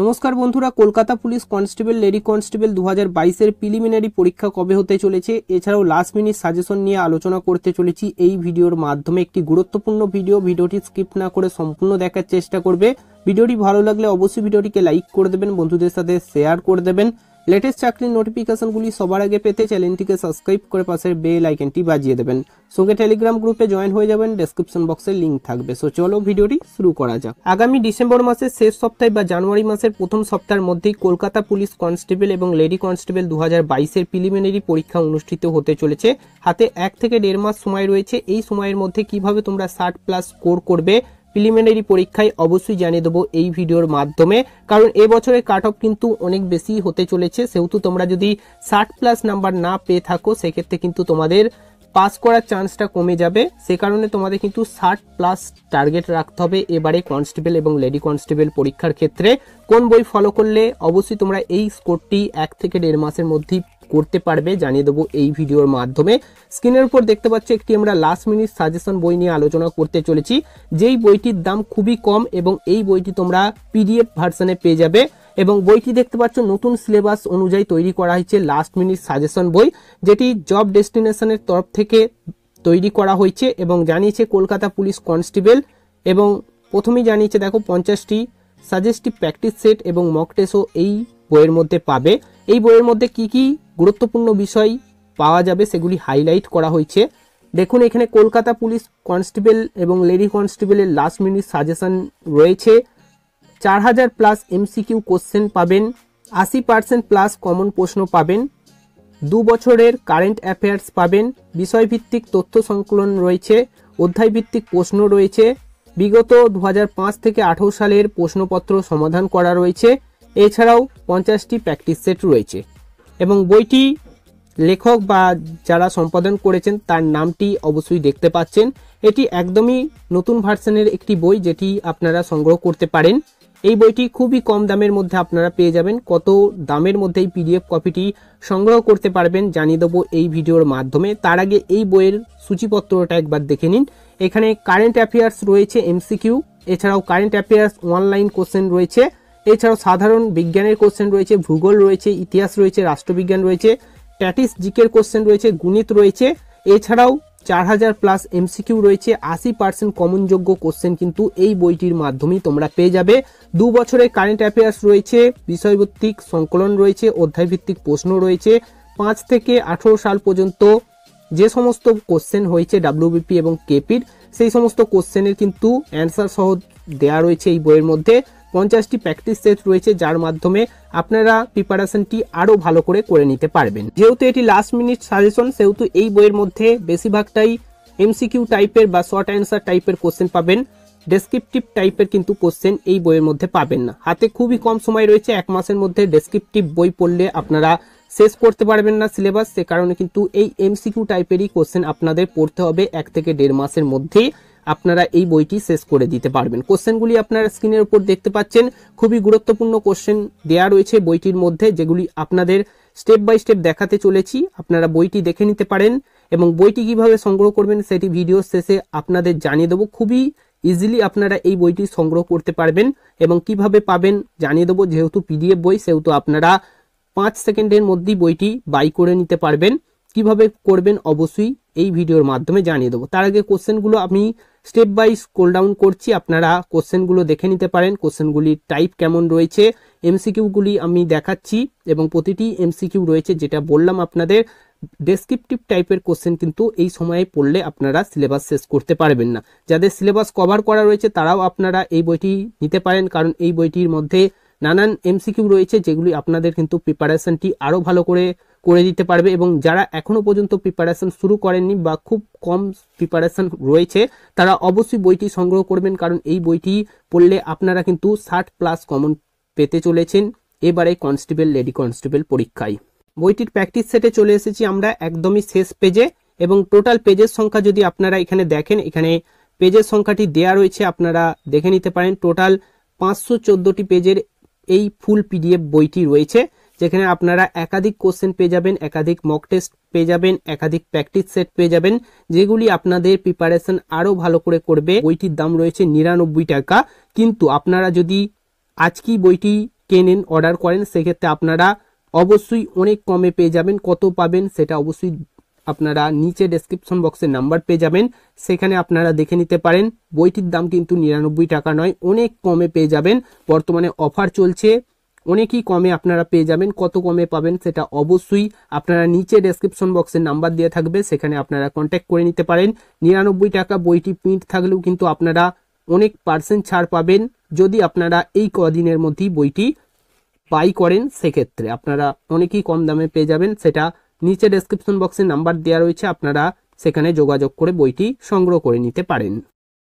নমস্কার বন্ধুরা Kolkata police constable lady constable দু হাজার বাইশের প্রিলিমিনারি পরীক্ষা কবে হতে চলেছে এছাড়াও লাস্ট মিনিট সাজেশন নিয়ে আলোচনা করতে চলেছি এই ভিডিওর মাধ্যমে একটি গুরুত্বপূর্ণ ভিডিও ভিডিওটি স্কিপ না করে সম্পূর্ণ দেখার চেষ্টা করবে ভিডিওটি ভালো লাগলে অবশ্যই ভিডিওটিকে লাইক করে দেবেন বন্ধুদের সাথে শেয়ার করে দেবেন লেটেস্ট চাকরির নোটিফিকেশনগুলি সবার আগে পেতে চ্যানেলটিকে সাবস্ক্রাইব করে পাশের বেল আইকনটি বাজিয়ে দেবেন সঙ্গে টেলিগ্রাম গ্রুপে জয়েন হয়ে যাবেন ডেসক্রিপশন বক্সে লিঙ্ক থাকবে সো চলো ভিডিওটি শুরু করা যাক আগামী ডিসেম্বর মাসের শেষ সপ্তাহে বা জানুয়ারি মাসের প্রথম সপ্তাহের মধ্যেই কলকাতা পুলিশ কনস্টেবল এবং লেডি কনস্টেবল দু হাজার বাইশের প্রিলিমিনারি পরীক্ষা অনুষ্ঠিত হতে চলেছে হাতে এক থেকে দেড় মাস সময় রয়েছে এই সময়ের মধ্যে কিভাবে তোমরা ষাট প্লাস স্কোর করবে প্রিলিমিনারি পরীক্ষায় অবশ্যই জানিয়ে দেবো এই ভিডিওর মাধ্যমে কারণ এবছরের কাট অফ কিন্তু অনেক বেশি হতে চলেছে সেহেতু তোমরা যদি ষাট প্লাস নাম্বার না পেয়ে থাকো সেক্ষেত্রে কিন্তু তোমাদের পাস করার চান্সটা কমে যাবে সে কারণে তোমাদের কিন্তু ষাট প্লাস টার্গেট রাখতে হবে এবারে কনস্টেবল এবং লেডি কনস্টেবল পরীক্ষার ক্ষেত্রে কোন বই ফলো করলে অবশ্যই তোমরা এই স্কোরটি এক থেকে দেড় মাসের মধ্যেই করতে পারবে জানিয়ে দেবো এই ভিডিওর মাধ্যমে স্ক্রিনের উপর দেখতে পাচ্ছি একটি আমরা লাস্ট মিনিট সাজেশন বই নিয়ে আলোচনা করতে চলেছি যেই বইটির দাম খুবই কম এবং এই বইটি তোমরা পিডিএফ ভার্সানে পেয়ে যাবে এবং বইটি দেখতে পাচ্ছ নতুন সিলেবাস অনুযায়ী তৈরি করা হয়েছে লাস্ট মিনিট সাজেশন বই যেটি জব ডেস্টিনেশনের তরফ থেকে তৈরি করা হয়েছে এবং জানিয়েছে কলকাতা পুলিশ কনস্টেবল এবং প্রথমেই জানিয়েছে দেখো পঞ্চাশটি সাজেস্টিভ প্র্যাকটিস সেট এবং মক টেস্টও এই বইয়ের মধ্যে পাবে এই বইয়ের মধ্যে কি কি গুরুত্বপূর্ণ বিষয় পাওয়া যাবে সেগুলি হাইলাইট করা হয়েছে দেখুন এখানে কলকাতা পুলিশ কনস্টেবল এবং লেডি কনস্টেবলের লাস্ট মিনিট সাজেশন রয়েছে চার হাজার প্লাস এমসিকিউ কোশ্চেন পাবেন আশি পার্সেন্ট প্লাস কমন প্রশ্ন পাবেন দু বছরের কারেন্ট অ্যাফেয়ার্স পাবেন বিষয়ভিত্তিক তথ্য সংকলন রয়েছে অধ্যায়ভিত্তিক প্রশ্ন রয়েছে বিগত দু থেকে আঠারো সালের প্রশ্নপত্র সমাধান করা রয়েছে এছাড়াও পঞ্চাশটি প্র্যাকটিস সেট রয়েছে এবং বইটি লেখক বা যারা সম্পাদন করেছেন তার নামটি অবশ্যই দেখতে পাচ্ছেন এটি একদমই নতুন ভার্সনের একটি বই যেটি আপনারা সংগ্রহ করতে পারেন এই বইটি খুবই কম দামের মধ্যে আপনারা পেয়ে যাবেন কত দামের মধ্যে এই পিডিএফ কপিটি সংগ্রহ করতে পারবেন জানিয়ে দেবো এই ভিডিওর মাধ্যমে তার আগে এই বইয়ের সূচিপত্রটা একবার দেখে নিন এখানে কারেন্ট অ্যাফেয়ার্স রয়েছে এমসিকিউ এছাড়াও কারেন্ট অ্যাফেয়ার্স অনলাইন কোশ্চেন রয়েছে এছাড়াও সাধারণ বিজ্ঞানের কোশ্চেন রয়েছে ভূগোল রয়েছে ইতিহাস রয়েছে রাষ্ট্রবিজ্ঞান রয়েছে ট্যাটিস জিকের কোশ্চেন রয়েছে গণিত রয়েছে এছাড়াও চার হাজার প্লাস এমসিকিউ রয়েছে আশি পার্সেন্ট কমনযোগ্য কোশ্চেন কিন্তু এই বইটির মাধ্যমেই তোমরা পেয়ে যাবে দু বছরের কারেন্ট অ্যাফেয়ার্স রয়েছে বিষয়ভিত্তিক সংকলন রয়েছে অধ্যায়ভিত্তিক প্রশ্ন রয়েছে পাঁচ থেকে আঠেরো সাল পর্যন্ত যে সমস্ত কোশ্চেন হয়েছে ডাব্লিউবিপি এবং কেপির e সেই সমস্ত কোশ্চেনের কিন্তু অ্যান্সার সহ দেয়া রয়েছে এই বইয়ের মধ্যে পঞ্চাশটি প্র্যাকটিস সেট রয়েছে যার মাধ্যমে আপনারা প্রিপারেশনটি আরও ভালো করে করে নিতে পারবেন যেহেতু এটি লাস্ট মিনিট সাজেশন সেহেতু এই বইয়ের মধ্যে বেশিরভাগটাই এমসিকিউ টাইপের বা শর্ট অ্যান্সার টাইপের কোশ্চেন পাবেন ডেসক্রিপটিভ টাইপের কিন্তু কোশ্চেন এই বইয়ের মধ্যে পাবেন না হাতে খুবই কম সময় রয়েছে এক মাসের মধ্যে ডেসক্রিপটিভ বই পড়লে আপনারা শেষ করতে পারবেন না সিলেবাস সে কারণে কিন্তু এই এমসিকিউ টাইপেরই কোশ্চেন আপনাদের পড়তে হবে এক থেকে দেড় মাসের মধ্যে আপনারা এই বইটি শেষ করে দিতে পারবেন কোশ্চেনগুলি আপনারা স্ক্রিনের উপর দেখতে পাচ্ছেন খুবই গুরুত্বপূর্ণ কোশ্চেন দেয়া রয়েছে বইটির মধ্যে যেগুলি আপনাদের স্টেপ বাই স্টেপ দেখাতে চলেছি আপনারা বইটি দেখে নিতে পারেন এবং বইটি কিভাবে সংগ্রহ করবেন সেটি ভিডিও শেষে আপনাদের জানিয়ে দেবো খুবই ইজিলি আপনারা এই বইটি সংগ্রহ করতে পারবেন এবং কিভাবে পাবেন জানিয়ে দেবো যেহেতু পিডিএফ বই সেহেতু আপনারা পাঁচ সেকেন্ডের মধ্যেই বইটি বাই করে নিতে পারবেন কিভাবে করবেন অবশ্যই এই ভিডিওর মাধ্যমে জানিয়ে দেবো তার আগে কোশ্চেনগুলো আমি স্টেপ বাই স্কোল ডাউন করছি আপনারা কোশ্চেনগুলো দেখে নিতে পারেন কোশ্চেনগুলির টাইপ কেমন রয়েছে এমসিকিউগুলি আমি দেখাচ্ছি এবং প্রতিটি এমসিকিউ রয়েছে যেটা বললাম আপনাদের ডেসক্রিপটিভ টাইপের কোশ্চেন কিন্তু এই সময়ে পড়লে আপনারা সিলেবাস শেষ করতে পারবেন না যাদের সিলেবাস কভার করা রয়েছে তারাও আপনারা এই বইটি নিতে পারেন কারণ এই বইটির মধ্যে নানান এমসিকিউ রয়েছে যেগুলি আপনাদের কিন্তু প্রিপারেশনটি আরও ভালো করে করে দিতে পারবে এবং যারা এখনও পর্যন্ত প্রিপারেশন শুরু করেননি বা খুব কম প্রিপারেশন রয়েছে তারা অবশ্যই বইটি সংগ্রহ করবেন কারণ এই বইটি পড়লে আপনারা কিন্তু ষাট প্লাস কমন পেতে চলেছেন এবারে কনস্টেবল লেডি কনস্টেবল পরীক্ষায় বইটির প্র্যাকটিস সেটে চলে এসেছি আমরা একদমই শেষ পেজে এবং টোটাল পেজের সংখ্যা যদি আপনারা এখানে দেখেন এখানে পেজের সংখ্যাটি দেয়া রয়েছে আপনারা দেখে নিতে পারেন টোটাল পাঁচশো চোদ্দোটি পেজের এই ফুল পিডিএফ বইটি রয়েছে যেখানে আপনারা একাধিক কোশ্চেন পেয়ে যাবেন একাধিক মক টেস্ট পেয়ে যাবেন একাধিক প্র্যাকটিস সেট পেয়ে যাবেন যেগুলি আপনাদের প্রিপারেশন আরও ভালো করে করবে বইটির দাম রয়েছে নিরানব্বই টাকা কিন্তু আপনারা যদি আজকেই বইটি কেনেন অর্ডার করেন সেক্ষেত্রে আপনারা অবশ্যই অনেক কমে পেয়ে যাবেন কত পাবেন সেটা অবশ্যই আপনারা নিচে ডেসক্রিপশন বক্সের নাম্বার পেয়ে যাবেন সেখানে আপনারা দেখে নিতে পারেন বইটির দাম কিন্তু নিরানব্বই টাকা নয় অনেক কমে পেয়ে যাবেন বর্তমানে অফার চলছে অনেকই কমে আপনারা পেয়ে যাবেন কত কমে পাবেন সেটা অবশ্যই আপনারা নিচে ডেসক্রিপশন বক্সের নাম্বার দেওয়া থাকবে সেখানে আপনারা কন্ট্যাক্ট করে নিতে পারেন নিরানব্বই টাকা বইটি প্রিন্ট থাকলেও কিন্তু আপনারা অনেক পার্সেন্ট ছাড় পাবেন যদি আপনারা এই কদিনের মধ্যেই বইটি বাই করেন সেক্ষেত্রে আপনারা অনেকই কম দামে পেয়ে যাবেন সেটা নিচে ডেসক্রিপশন বক্সে নাম্বার দেওয়া রয়েছে আপনারা সেখানে যোগাযোগ করে বইটি সংগ্রহ করে নিতে পারেন